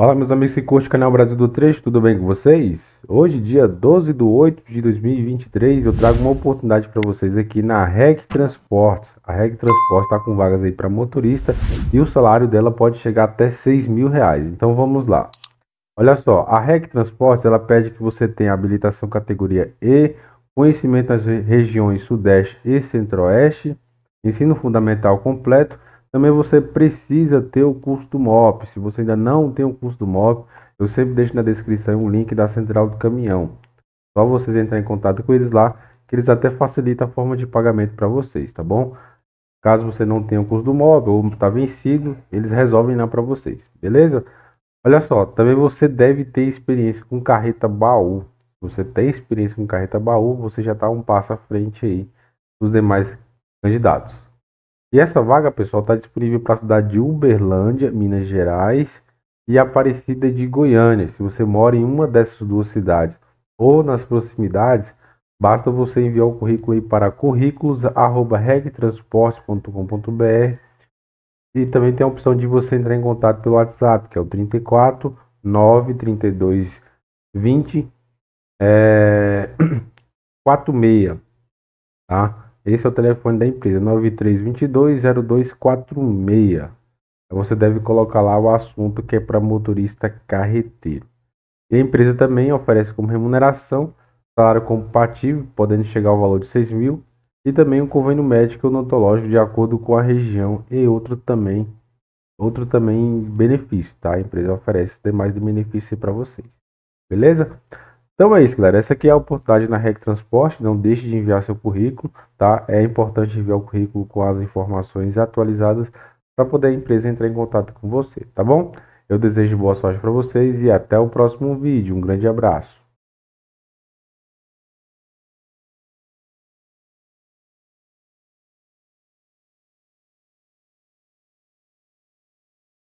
Fala meus amigos que curte o canal Brasil do Trecho. tudo bem com vocês? Hoje, dia 12 de 8 de 2023, eu trago uma oportunidade para vocês aqui na REC Transportes. A REC Transportes está com vagas aí para motorista e o salário dela pode chegar até 6 mil reais. Então vamos lá. Olha só, a REC Transportes ela pede que você tenha habilitação categoria E, conhecimento nas regiões Sudeste e Centro-Oeste, ensino fundamental completo também você precisa ter o curso do MOP. Se você ainda não tem o curso do MOP, eu sempre deixo na descrição o link da central do caminhão. Só vocês entrarem em contato com eles lá, que eles até facilitam a forma de pagamento para vocês, tá bom? Caso você não tenha o curso do MOP ou está vencido, eles resolvem lá para vocês, beleza? Olha só, também você deve ter experiência com carreta baú. Se você tem experiência com carreta baú, você já está um passo à frente aí dos demais candidatos. E essa vaga, pessoal, está disponível para a cidade de Uberlândia, Minas Gerais e Aparecida de Goiânia. Se você mora em uma dessas duas cidades ou nas proximidades, basta você enviar o currículo aí para currículos@regtransporte.com.br e também tem a opção de você entrar em contato pelo WhatsApp, que é o 34 932 20 é, 46, tá? Esse é o telefone da empresa, 93220246. Você deve colocar lá o assunto que é para motorista carreteiro. E a empresa também oferece como remuneração salário compatível, podendo chegar ao valor de 6 mil, e também um convênio médico ou odontológico de acordo com a região e outro também outro também benefício, tá? A empresa oferece demais de benefício para vocês. Beleza? Então é isso, galera. Essa aqui é a oportunidade na REC Transporte. Não deixe de enviar seu currículo, tá? É importante enviar o currículo com as informações atualizadas para poder a empresa entrar em contato com você, tá bom? Eu desejo boa sorte para vocês e até o próximo vídeo. Um grande abraço.